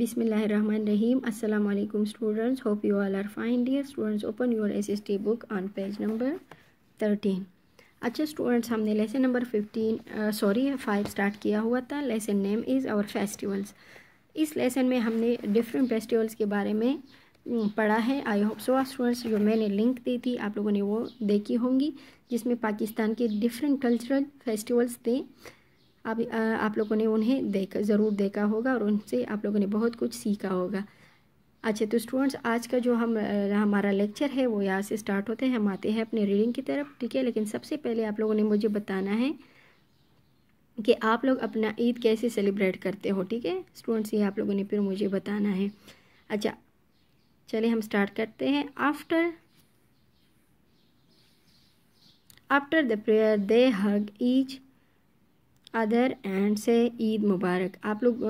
Bismillahirrahmanirrahim. Students hope you all are fine dear students open your S S T book on page number thirteen अच्छा students हमने lesson number fifteen sorry five start किया हुआ था lesson name is our festivals इस lesson में हमने different festivals के बारे में पढ़ा है आई होप सो स्टूडेंट्स जो मैंने लिंक दी थी आप लोगों ने वो देखी होंगी जिसमें पाकिस्तान के डिफरेंट कल्चरल फेस्टिवल्स थे आप आप लोगों ने उन्हें देखा ज़रूर देखा होगा और उनसे आप लोगों ने बहुत कुछ सीखा होगा अच्छा तो स्टूडेंट्स आज का जो हम हमारा लेक्चर है वो यहाँ से स्टार्ट होते हैं हम आते हैं अपने रीडिंग की तरफ ठीक है लेकिन सबसे पहले आप लोगों ने मुझे बताना है कि आप लोग अपना ईद कैसे सेलिब्रेट करते हो ठीक है स्टूडेंट्स ये आप लोगों ने फिर मुझे बताना है अच्छा चलिए हम स्टार्ट करते हैं after after the prayer they hug each other and say Eid मुबारक आप लोग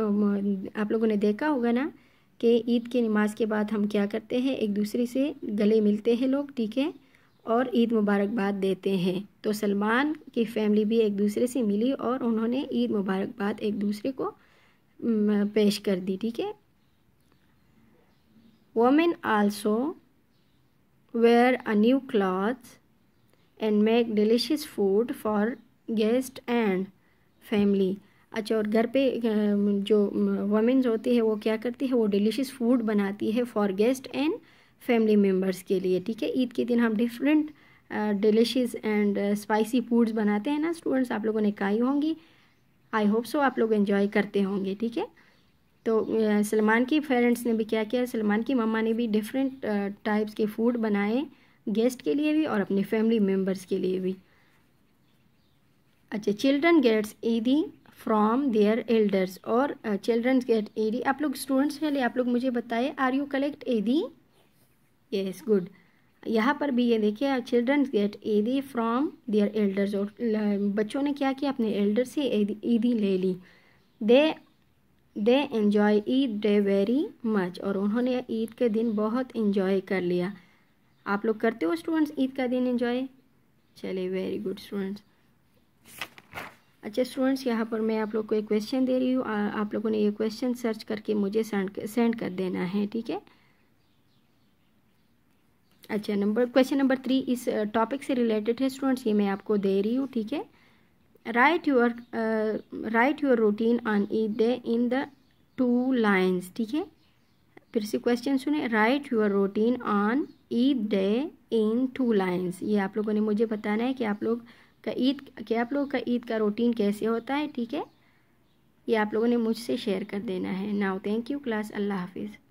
आप लोगों ने देखा होगा ना कि ईद की नमाज़ के बाद हम क्या करते हैं एक दूसरे से गले मिलते हैं लोग ठीक है और ईद मुबारकबाद देते हैं तो सलमान की फैमिली भी एक दूसरे से मिली और उन्होंने ईद मुबारकबाद एक दूसरे को पेश कर दी ठीक है women also wear a new cloth and make delicious food for guest and family अच्छा और घर पे जो वमेंस होती है वो क्या करती है वो डिलीशियस फूड बनाती है for guest and family members के लिए ठीक है ईद के दिन हम different delicious and spicy foods बनाते हैं ना स्टूडेंट्स आप लोगों ने खाई होंगी आई होप सो आप लोग इन्जॉय करते होंगे ठीक है तो सलमान की पेरेंट्स ने भी क्या किया सलमान की मम्मा ने भी डिफरेंट टाइप्स के फूड बनाए गेस्ट के लिए भी और अपने फैमिली मेम्बर्स के लिए भी अच्छा children gets eidi from their elders और चिल्ड्रन गेट एडी आप लोग स्टूडेंट्स पहले आप लोग मुझे बताए are you collect eidi yes good यहाँ पर भी ये देखिए children get eidi from their elders और बच्चों ने क्या किया अपने एल्डर से ईदी ले ली they they enjoy Eid day very much और उन्होंने ईद e के दिन बहुत इन्जॉय कर लिया आप लोग करते हो स्टूडेंट्स ईद e का दिन इन्जॉय चले वेरी गुड स्टूडेंट्स अच्छा स्टूडेंट्स यहाँ पर मैं आप लोग को एक क्वेश्चन दे रही हूँ आप लोगों ने ये क्वेश्चन सर्च करके मुझे सेंड कर देना है ठीक है अच्छा नंबर क्वेश्चन नंबर थ्री इस टॉपिक से रिलेटेड है स्टूडेंट्स ये मैं आपको दे रही हूँ ठीक है write your write your routine on Eid day in the two lines ठीक है फिर से क्वेश्चन सुने write your routine on Eid day in two lines ये आप लोगों ने मुझे बताना है कि आप लोग का ईद के आप लोगों का ईद का रूटीन कैसे होता है ठीक है ये आप लोगों ने मुझसे शेयर कर देना है now thank you class Allah हाफिज़